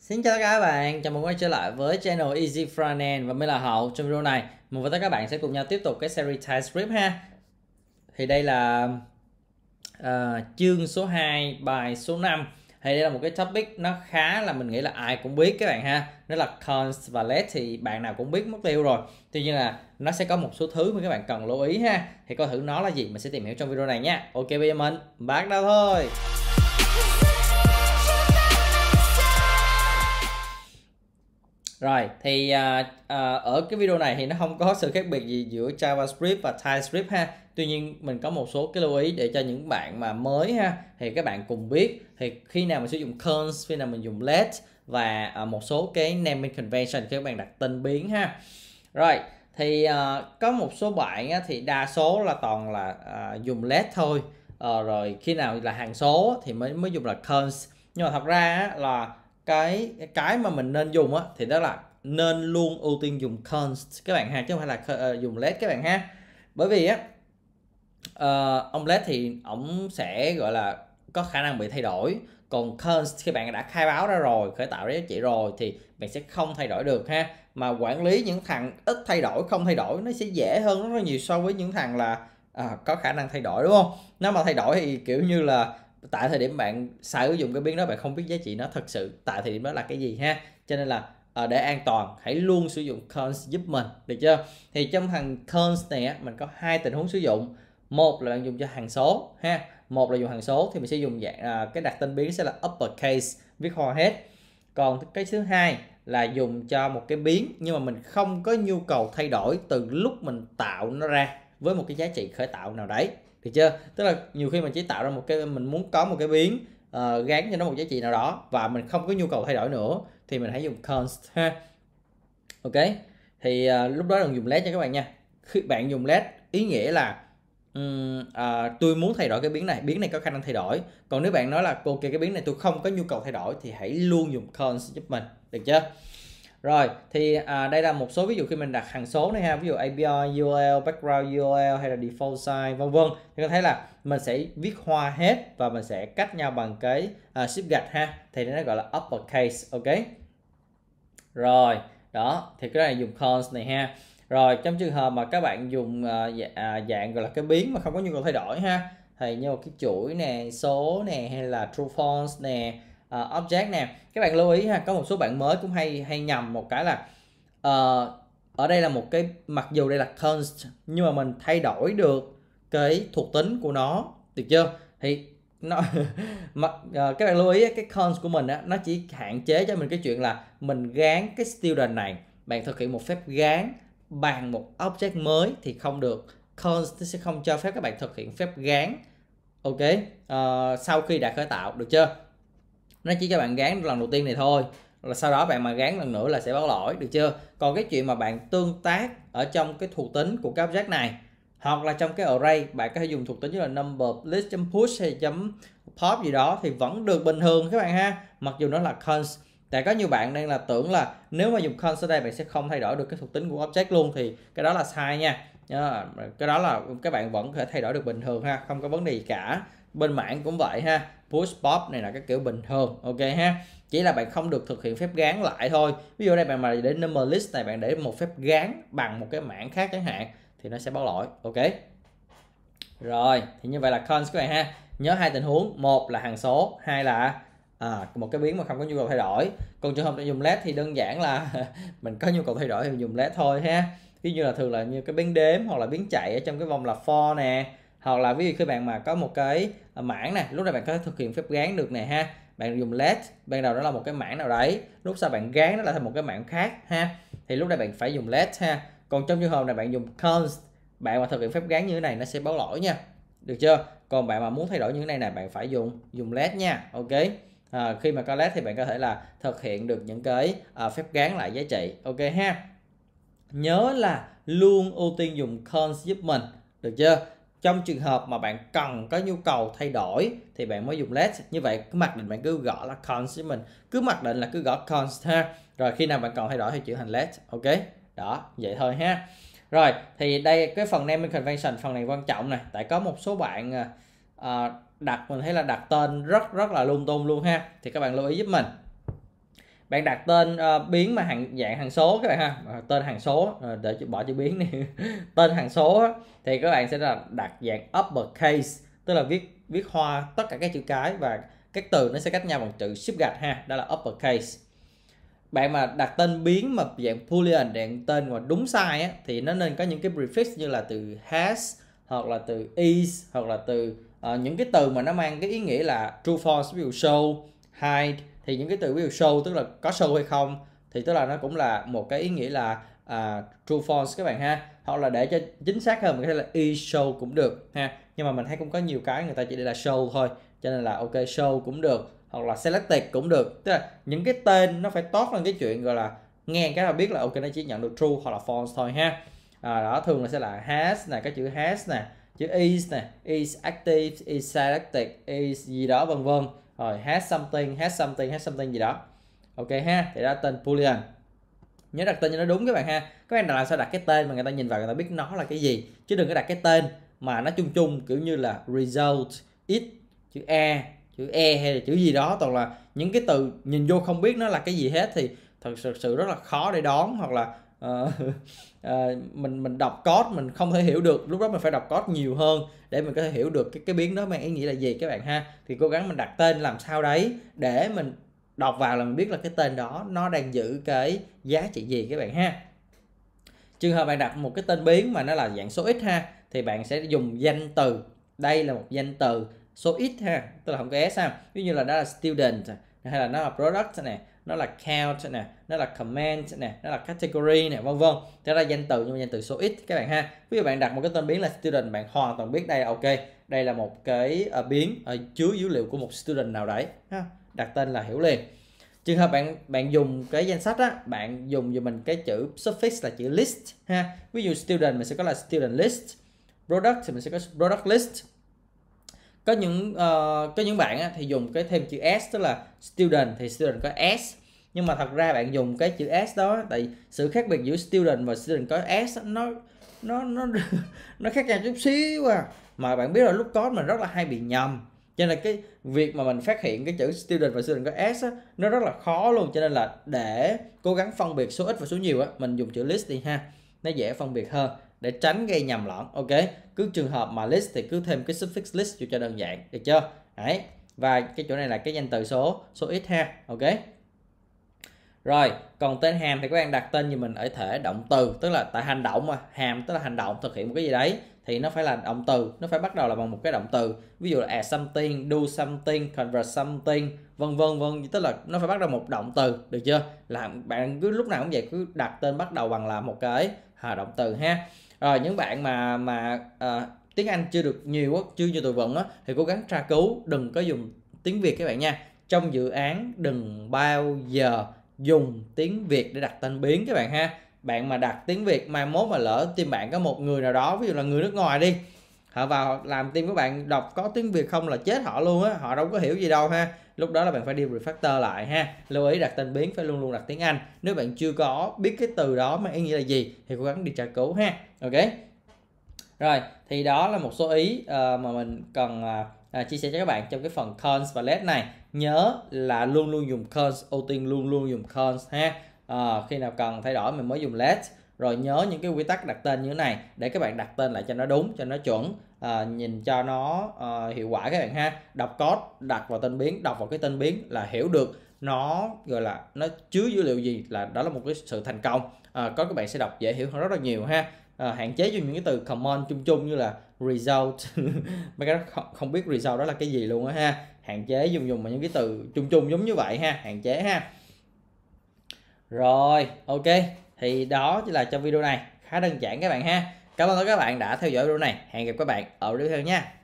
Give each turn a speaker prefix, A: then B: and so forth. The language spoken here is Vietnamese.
A: Xin chào tất cả các bạn, chào mừng quay trở lại với channel Easy Frontend và mình là Hậu trong video này mình và tất cả các bạn sẽ cùng nhau tiếp tục cái series TypeScript ha thì đây là uh, chương số 2 bài số 5 thì đây là một cái topic nó khá là mình nghĩ là ai cũng biết các bạn ha nó là cons và let thì bạn nào cũng biết mất tiêu rồi tuy nhiên là nó sẽ có một số thứ mà các bạn cần lưu ý ha thì coi thử nó là gì mình sẽ tìm hiểu trong video này nha ok bây giờ mình bắt đầu thôi Rồi thì à, à, ở cái video này thì nó không có sự khác biệt gì giữa JavaScript và TypeScript ha. Tuy nhiên mình có một số cái lưu ý để cho những bạn mà mới ha thì các bạn cùng biết thì khi nào mình sử dụng const khi nào mình dùng let và à, một số cái naming convention khi các bạn đặt tên biến ha. Rồi thì à, có một số bạn á, thì đa số là toàn là à, dùng let thôi. À, rồi khi nào là hàng số thì mới mới dùng là const. Nhưng mà thật ra á, là cái cái mà mình nên dùng á thì đó là nên luôn ưu tiên dùng const các bạn ha chứ không phải là uh, dùng let các bạn ha bởi vì á uh, ông let thì ổng sẽ gọi là có khả năng bị thay đổi còn const khi bạn đã khai báo ra rồi khởi tạo ra giá trị rồi thì bạn sẽ không thay đổi được ha mà quản lý những thằng ít thay đổi không thay đổi nó sẽ dễ hơn rất là nhiều so với những thằng là à, có khả năng thay đổi đúng không nếu mà thay đổi thì kiểu như là tại thời điểm bạn xài ứng dụng cái biến đó bạn không biết giá trị nó thật sự tại thời điểm đó là cái gì ha cho nên là ờ, để an toàn hãy luôn sử dụng cons giúp mình được chưa thì trong thằng cons này á, mình có hai tình huống sử dụng một là bạn dùng cho hàng số ha một là dùng hàng số thì mình sẽ dùng dạng à, cái đặt tên biến sẽ là uppercase viết hoa hết còn cái thứ hai là dùng cho một cái biến nhưng mà mình không có nhu cầu thay đổi từ lúc mình tạo nó ra với một cái giá trị khởi tạo nào đấy được chưa tức là nhiều khi mình chỉ tạo ra một cái mình muốn có một cái biến uh, gán cho nó một giá trị nào đó và mình không có nhu cầu thay đổi nữa thì mình hãy dùng const ha ok thì uh, lúc đó đừng dùng let nha các bạn nha khi bạn dùng let ý nghĩa là um, uh, tôi muốn thay đổi cái biến này biến này có khả năng thay đổi còn nếu bạn nói là ok cái biến này tôi không có nhu cầu thay đổi thì hãy luôn dùng const giúp mình được chưa rồi thì à, đây là một số ví dụ khi mình đặt hàng số này ha ví dụ API URL background URL hay là default size vân vân thì có thấy là mình sẽ viết hoa hết và mình sẽ cách nhau bằng cái à, ship gạch ha thì nó gọi là uppercase ok rồi đó thì cái này dùng cons này ha rồi trong trường hợp mà các bạn dùng à, dạ, à, dạng gọi là cái biến mà không có nhu cầu thay đổi ha thì như một cái chuỗi nè số nè hay là true false nè uh, object nè các bạn lưu ý ha có một số bạn mới cũng hay hay nhầm một cái là uh, ở đây là một cái mặc dù đây là const nhưng mà mình thay đổi được cái thuộc tính của nó được chưa thì nó mà, uh, ờ, các bạn lưu ý cái const của mình á nó chỉ hạn chế cho mình cái chuyện là mình gán cái student này bạn thực hiện một phép gán bằng một object mới thì không được const sẽ không cho phép các bạn thực hiện phép gán ok uh, sau khi đã khởi tạo được chưa nó chỉ cho bạn gán lần đầu tiên này thôi là sau đó bạn mà gán lần nữa là sẽ báo lỗi được chưa còn cái chuyện mà bạn tương tác ở trong cái thuộc tính của cái object này hoặc là trong cái array bạn có thể dùng thuộc tính như là number list push hay chấm pop gì đó thì vẫn được bình thường các bạn ha mặc dù nó là const tại có nhiều bạn đang là tưởng là nếu mà dùng const ở đây bạn sẽ không thay đổi được cái thuộc tính của object luôn thì cái đó là sai nha cái đó là các bạn vẫn có thể thay đổi được bình thường ha không có vấn đề gì cả bên mảng cũng vậy ha push pop này là cái kiểu bình thường ok ha chỉ là bạn không được thực hiện phép gán lại thôi ví dụ đây bạn mà để number list này bạn để một phép gán bằng một cái mảng khác chẳng hạn thì nó sẽ báo lỗi ok rồi thì như vậy là cons các bạn ha nhớ hai tình huống một là hàng số hai là à, một cái biến mà không có nhu cầu thay đổi còn trường hợp để dùng led thì đơn giản là mình có nhu cầu thay đổi thì dùng led thôi ha ví dụ là thường là như cái biến đếm hoặc là biến chạy ở trong cái vòng là for nè hoặc là ví dụ khi bạn mà có một cái à, mảng này lúc này bạn có thể thực hiện phép gán được này ha bạn dùng let ban đầu đó là một cái mảng nào đấy lúc sau bạn gán nó là thành một cái mảng khác ha thì lúc này bạn phải dùng let ha còn trong trường hợp này bạn dùng const bạn mà thực hiện phép gán như thế này nó sẽ báo lỗi nha được chưa còn bạn mà muốn thay đổi như thế này là bạn phải dùng dùng let nha ok à, khi mà có let thì bạn có thể là thực hiện được những cái à, phép gán lại giá trị ok ha nhớ là luôn ưu tiên dùng const giúp mình được chưa trong trường hợp mà bạn cần có nhu cầu thay đổi thì bạn mới dùng let như vậy cứ mặc định bạn cứ gõ là const với mình cứ mặc định là cứ gõ const ha rồi khi nào bạn cần thay đổi thì chuyển thành let ok đó vậy thôi ha rồi thì đây cái phần naming convention phần này quan trọng này tại có một số bạn uh, đặt mình thấy là đặt tên rất rất là lung tung luôn ha thì các bạn lưu ý giúp mình bạn đặt tên uh, biến mà hàng dạng hàng số các bạn ha à, tên hàng số à, để bỏ chữ biến đi tên hàng số á, thì các bạn sẽ là đặt dạng uppercase tức là viết viết hoa tất cả các chữ cái và các từ nó sẽ cách nhau bằng chữ ship gạch ha đó là uppercase bạn mà đặt tên biến mà dạng boolean dạng tên mà đúng sai á, thì nó nên có những cái prefix như là từ has hoặc là từ is hoặc là từ uh, những cái từ mà nó mang cái ý nghĩa là true false ví dụ show hide thì những cái từ ví dụ show tức là có show hay không thì tức là nó cũng là một cái ý nghĩa là à, true false các bạn ha hoặc là để cho chính xác hơn mình có thể là is show cũng được ha nhưng mà mình thấy cũng có nhiều cái người ta chỉ để là show thôi cho nên là ok show cũng được hoặc là selected cũng được tức là những cái tên nó phải tốt lên cái chuyện gọi là nghe cái là biết là ok nó chỉ nhận được true hoặc là false thôi ha à, đó thường là sẽ là has nè cái chữ has nè chữ is nè is active is selected is gì đó vân vân rồi has something has something has something gì đó ok ha thì đó tên boolean nhớ đặt tên cho nó đúng các bạn ha các bạn làm sao đặt cái tên mà người ta nhìn vào người ta biết nó là cái gì chứ đừng có đặt cái tên mà nó chung chung kiểu như là result it chữ e chữ e hay là chữ gì đó toàn là những cái từ nhìn vô không biết nó là cái gì hết thì thật sự, sự rất là khó để đón hoặc là uh, uh, mình mình đọc code mình không thể hiểu được lúc đó mình phải đọc code nhiều hơn để mình có thể hiểu được cái cái biến đó mang ý nghĩa là gì các bạn ha thì cố gắng mình đặt tên làm sao đấy để mình đọc vào là mình biết là cái tên đó nó đang giữ cái giá trị gì các bạn ha trường hợp bạn đặt một cái tên biến mà nó là dạng số ít ha thì bạn sẽ dùng danh từ đây là một danh từ số ít ha tức là không có é ha ví dụ như là đó là student hay là nó là product này nó là count nè nó là comment nè nó là category nè vân vân thế ra danh từ nhưng mà danh từ số ít các bạn ha ví dụ bạn đặt một cái tên biến là student bạn hoàn toàn biết đây là ok đây là một cái uh, biến uh, chứa dữ liệu của một student nào đấy ha đặt tên là hiểu liền trường hợp bạn bạn dùng cái danh sách á bạn dùng dùm mình cái chữ suffix là chữ list ha ví dụ student mình sẽ có là student list product thì mình sẽ có product list có những uh, có những bạn á, thì dùng cái thêm chữ s tức là student thì student có s nhưng mà thật ra bạn dùng cái chữ s đó tại sự khác biệt giữa student và student có s nó nó nó nó khác nhau chút xíu à mà bạn biết là lúc có mình rất là hay bị nhầm cho nên cái việc mà mình phát hiện cái chữ student và student có s á, nó rất là khó luôn cho nên là để cố gắng phân biệt số ít và số nhiều á mình dùng chữ list đi ha nó dễ phân biệt hơn để tránh gây nhầm lẫn ok cứ trường hợp mà list thì cứ thêm cái suffix list cho đơn giản được chưa đấy và cái chỗ này là cái danh từ số số ít ha ok rồi còn tên hàm thì các bạn đặt tên như mình ở thể động từ tức là tại hành động mà hàm tức là hành động thực hiện một cái gì đấy thì nó phải là động từ nó phải bắt đầu là bằng một cái động từ ví dụ là add something do something convert something vân vân vân tức là nó phải bắt đầu một động từ được chưa là bạn cứ lúc nào cũng vậy cứ đặt tên bắt đầu bằng là một cái à, động từ ha rồi những bạn mà mà à, tiếng anh chưa được nhiều quá chưa như tụi vận á thì cố gắng tra cứu đừng có dùng tiếng việt các bạn nha trong dự án đừng bao giờ dùng tiếng Việt để đặt tên biến các bạn ha bạn mà đặt tiếng Việt mai mốt mà lỡ team bạn có một người nào đó ví dụ là người nước ngoài đi họ vào làm team của bạn đọc có tiếng Việt không là chết họ luôn á họ đâu có hiểu gì đâu ha lúc đó là bạn phải đi refactor lại ha lưu ý đặt tên biến phải luôn luôn đặt tiếng Anh nếu bạn chưa có biết cái từ đó mà ý nghĩa là gì thì cố gắng đi tra cứu ha ok rồi thì đó là một số ý uh, mà mình cần uh, à, chia sẻ cho các bạn trong cái phần cons và led này nhớ là luôn luôn dùng cons ưu tiên luôn luôn dùng cons ha à, khi nào cần thay đổi mình mới dùng led rồi nhớ những cái quy tắc đặt tên như thế này để các bạn đặt tên lại cho nó đúng cho nó chuẩn à, nhìn cho nó à, hiệu quả các bạn ha đọc code đặt vào tên biến đọc vào cái tên biến là hiểu được nó gọi là nó chứa dữ liệu gì là đó là một cái sự thành công à, có các bạn sẽ đọc dễ hiểu hơn rất là nhiều ha à, hạn chế dùng những cái từ common chung chung như là result mấy cái đó không, biết result đó là cái gì luôn á ha hạn chế dùng dùng mà những cái từ chung chung giống như vậy ha hạn chế ha rồi ok thì đó chỉ là trong video này khá đơn giản các bạn ha cảm ơn các bạn đã theo dõi video này hẹn gặp các bạn ở video theo nha